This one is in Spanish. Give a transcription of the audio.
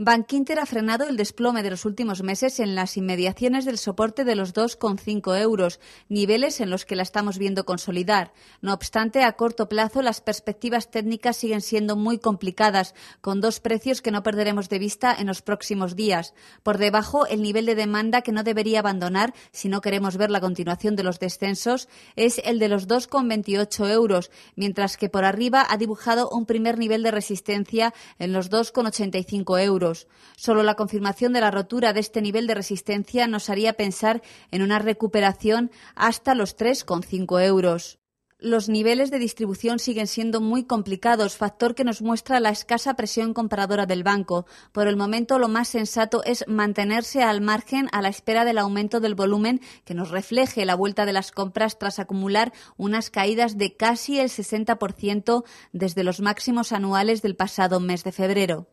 Bankinter ha frenado el desplome de los últimos meses en las inmediaciones del soporte de los 2,5 euros, niveles en los que la estamos viendo consolidar. No obstante, a corto plazo las perspectivas técnicas siguen siendo muy complicadas, con dos precios que no perderemos de vista en los próximos días. Por debajo, el nivel de demanda que no debería abandonar si no queremos ver la continuación de los descensos es el de los 2,28 euros, mientras que por arriba ha dibujado un primer nivel de resistencia en los 2,85 euros. Solo la confirmación de la rotura de este nivel de resistencia nos haría pensar en una recuperación hasta los 3,5 euros. Los niveles de distribución siguen siendo muy complicados, factor que nos muestra la escasa presión compradora del banco. Por el momento, lo más sensato es mantenerse al margen a la espera del aumento del volumen que nos refleje la vuelta de las compras tras acumular unas caídas de casi el 60% desde los máximos anuales del pasado mes de febrero.